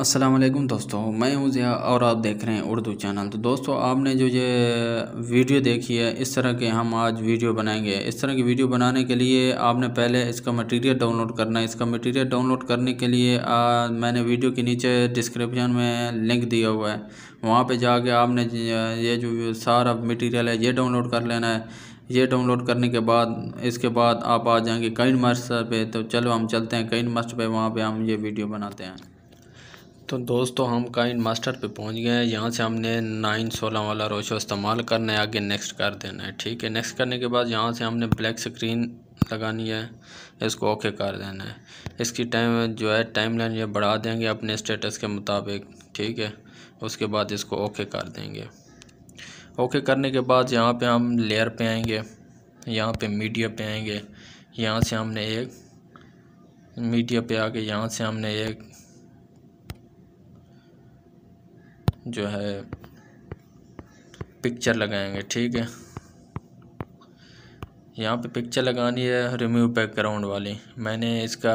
असलम दोस्तों मैं हूँ जिया और आप देख रहे हैं उर्दू चैनल तो दोस्तों आपने जो ये वीडियो देखी है इस तरह के हम आज वीडियो बनाएंगे इस तरह की वीडियो बनाने के लिए आपने पहले इसका मटेरियल डाउनलोड करना है इसका मटेरियल डाउनलोड करने के लिए आ, मैंने वीडियो के नीचे डिस्क्रिप्शन में लिंक दिया हुआ है वहाँ पर जाके आपने ये जो सारा मटीरियल है ये डाउनलोड कर लेना है ये डाउनलोड करने के बाद इसके बाद आप आ जाएंगे कई मर्स पर तो चलो हम चलते हैं कई मर्स पर वहाँ पर हम ये वीडियो बनाते हैं तो दोस्तों हम काइन मास्टर पे पहुंच गए हैं यहाँ से हमने नाइन सोलह वाला रोशो इस्तेमाल करना है आगे नेक्स्ट कर देना है ठीक है नेक्स्ट करने के बाद यहाँ से हमने ब्लैक स्क्रीन लगानी है इसको ओके कर देना है इसकी टाइम जो है टाइम लाइन ये बढ़ा देंगे अपने स्टेटस के मुताबिक ठीक है उसके बाद इसको ओके कर देंगे ओके करने के बाद यहाँ पर हम लेयर पर आएँगे यहाँ पर मीडिया पर आएँगे यहाँ से हमने एक मीडिया पर आके यहाँ से हमने एक जो है पिक्चर लगाएंगे ठीक है यहाँ पे पिक्चर लगानी है रिमूव बैकग्राउंड वाली मैंने इसका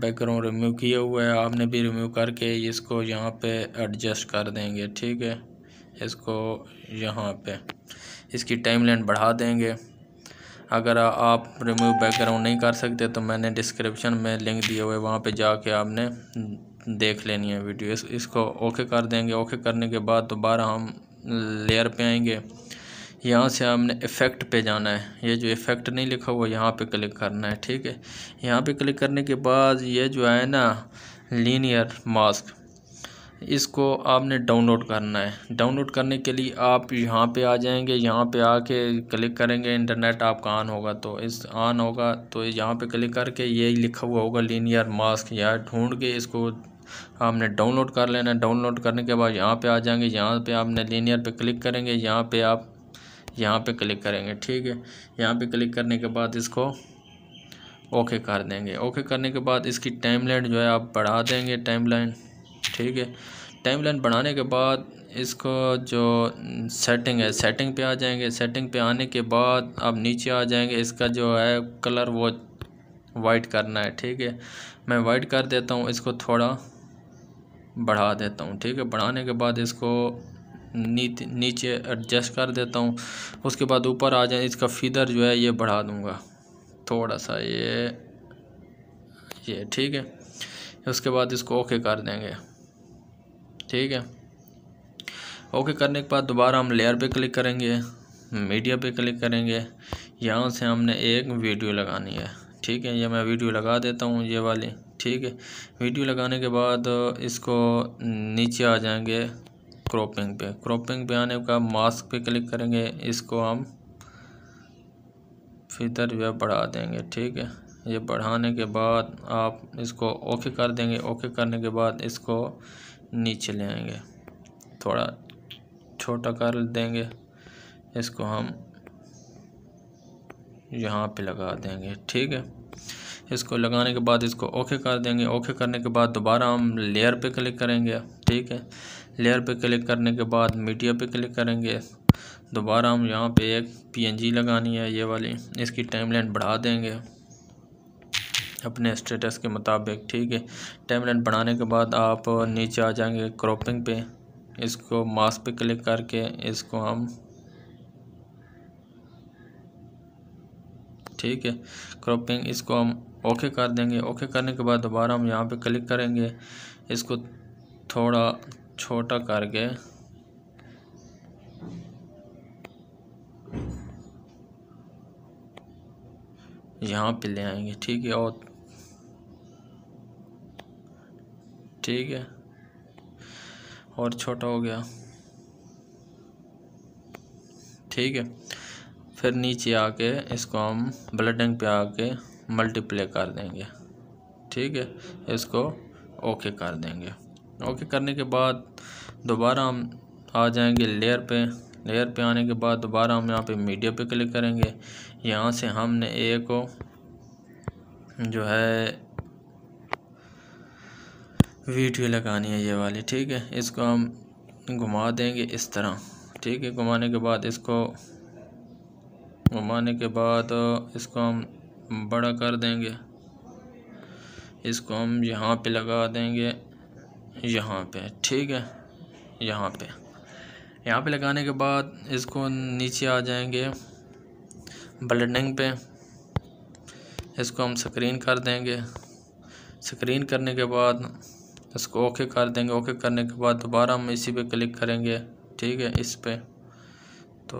बैकग्राउंड रिमूव किया हुआ है आपने भी रिमूव करके इसको यहाँ पे एडजस्ट कर देंगे ठीक है इसको यहाँ पे इसकी टाइमलाइन बढ़ा देंगे अगर आप रिमूव बैकग्राउंड नहीं कर सकते तो मैंने डिस्क्रिप्शन में लिंक दिए हुए वहाँ पे जाके आपने देख लेनी है वीडियो इस, इसको ओके कर देंगे ओके करने के बाद दोबारा हम लेयर पे आएंगे यहाँ से हमने इफ़ेक्ट पे जाना है ये जो इफ़ेक्ट नहीं लिखा हुआ यहाँ पे क्लिक करना है ठीक है यहाँ पे क्लिक करने के बाद ये जो है ना लीनियर मास्क इसको आपने डाउनलोड करना है डाउनलोड करने के लिए आप यहाँ पे आ जाएंगे यहाँ पे आके क्लिक करेंगे इंटरनेट आपका ऑन होगा तो इस ऑन होगा तो यहाँ पे क्लिक करके ये लिखा हुआ होगा लीनियर मास्क या ढूंढ के इसको आपने डाउनलोड कर लेना डाउनलोड करने के बाद यहाँ पे आ जाएंगे यहाँ पे आपने लीनियर पे क्लिक करेंगे यहाँ पे आप यहाँ पे क्लिक करेंगे ठीक है यहाँ पे क्लिक करने के बाद इसको ओके कर देंगे ओके करने के बाद इसकी लाइन जो है आप बढ़ा देंगे लाइन ठीक है लाइन बढ़ाने के बाद इसको जो सेटिंग है सेटिंग पे आ जाएंगे सेटिंग पे आने के बाद आप नीचे आ जाएंगे इसका जो है कलर वो वाइट करना है ठीक है मैं वाइट कर देता हूँ इसको थोड़ा बढ़ा देता हूँ ठीक है बढ़ाने के बाद इसको नीचे नीचे एडजस्ट कर देता हूँ उसके बाद ऊपर आ जाए इसका फीदर जो है ये बढ़ा दूँगा थोड़ा सा ये ये ठीक है उसके बाद इसको ओके कर देंगे ठीक है ओके करने के बाद दोबारा हम लेयर पे क्लिक करेंगे मीडिया पे क्लिक करेंगे यहाँ से हमने एक वीडियो लगानी है ठीक है ये मैं वीडियो लगा देता हूँ ये वाली ठीक है वीडियो लगाने के बाद इसको नीचे आ जाएंगे क्रॉपिंग पे क्रॉपिंग पे आने का मास्क पे क्लिक करेंगे इसको हम फितर जो बढ़ा देंगे ठीक है ये बढ़ाने के बाद आप इसको ओके कर देंगे ओके करने के बाद इसको नीचे ले आएंगे थोड़ा छोटा कर देंगे इसको हम यहाँ पे लगा देंगे ठीक है इसको लगाने के बाद इसको ओके कर देंगे ओके करने के बाद दोबारा हम लेयर पे क्लिक करेंगे ठीक है लेयर पे क्लिक करने के बाद मीडिया पे क्लिक करेंगे दोबारा हम यहाँ पे एक पीएनजी लगानी है ये वाली इसकी टाइमलाइन बढ़ा देंगे अपने स्टेटस के मुताबिक ठीक है टाइमलाइन बढ़ाने के बाद आप नीचे आ जाएंगे क्रॉपिंग पे इसको मास पे क्लिक करके इसको हम ठीक है क्रॉपिंग इसको हम ओके कर देंगे ओके करने के बाद दोबारा हम यहाँ पे क्लिक करेंगे इसको थोड़ा छोटा करके यहाँ पे ले आएंगे ठीक है और ठीक है और छोटा हो गया ठीक है फिर नीचे आके इसको हम ब्लडिंग पे आके मल्टीप्ले कर देंगे ठीक है इसको ओके कर देंगे ओके करने के बाद दोबारा हम आ जाएंगे लेयर पे लेयर पे आने के बाद दोबारा हम यहाँ पे मीडिया पे क्लिक करेंगे यहाँ से हमने ए को जो है वीडियो लगानी है ये वाली ठीक है इसको हम घुमा देंगे इस तरह ठीक है घुमाने के बाद इसको घुमाने के बाद इसको हम बड़ा कर देंगे इसको हम यहाँ पे लगा देंगे यहाँ पे ठीक है यहाँ पे यहाँ पे लगाने के बाद इसको नीचे आ जाएंगे ब्लडिंग पे इसको हम स्क्रीन कर देंगे स्क्रीन करने के बाद इसको ओके कर देंगे ओके करने के बाद दोबारा हम इसी पे क्लिक करेंगे ठीक है इस पर तो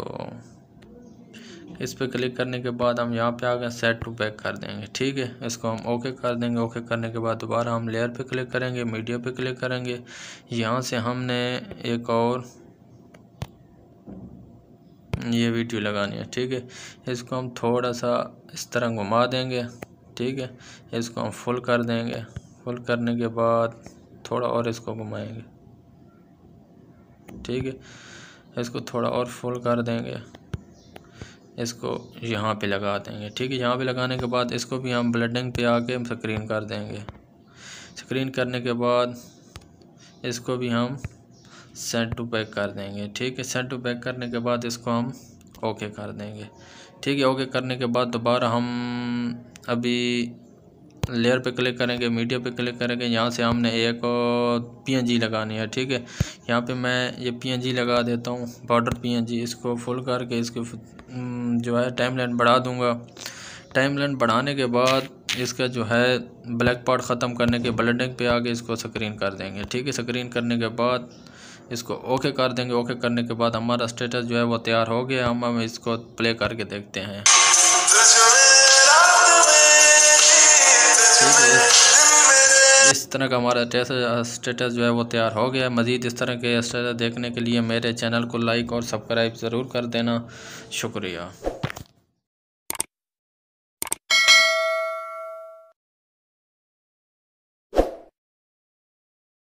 इस पर क्लिक करने के बाद हम यहाँ पे आ गए सेट टू बैक कर देंगे ठीक है इसको हम ओके कर देंगे ओके करने के बाद दोबारा हम लेयर पे क्लिक करेंगे मीडिया पे क्लिक करेंगे यहाँ से हमने एक और ये वीडियो लगानी है ठीक है इसको हम थोड़ा सा इस तरह घुमा देंगे ठीक है इसको हम फुल कर देंगे फुल करने के बाद थोड़ा और इसको घुमाएंगे ठीक है इसको थोड़ा और फुल कर देंगे इसको यहाँ पे लगा देंगे ठीक है यहाँ पे लगाने के बाद इसको भी हम ब्लडिंग पे आके स्क्रीन कर देंगे स्क्रीन करने के बाद इसको भी हम सेंट टू पैक कर देंगे ठीक है सेंट टू पैक करने के बाद इसको हम ओके कर देंगे ठीक है ओके करने के बाद दोबारा हम अभी लेयर पे क्लिक करेंगे मीडिया पे क्लिक करेंगे यहाँ से हमने एक पीएनजी लगानी है ठीक है यहाँ पे मैं ये पीएनजी लगा देता हूँ बॉर्डर पीएनजी इसको फुल करके इसके जो है टाइम लाइन बढ़ा दूँगा टाइम लाइन बढ़ाने के बाद इसका जो है ब्लैक पार्ट ख़त्म करने के ब्लडिंग पे आगे इसको स्क्रीन कर देंगे ठीक है स्क्रीन करने के बाद इसको ओके कर देंगे ओके करने के बाद हमारा स्टेटस जो है वो तैयार हो गया हम हम इसको प्ले करके देखते हैं ठीक है इस तरह का हमारा स्टेटस जो है वो तैयार हो गया मज़ीद इस तरह के स्टेटस देखने के लिए मेरे चैनल को लाइक और सब्सक्राइब ज़रूर कर देना शुक्रिया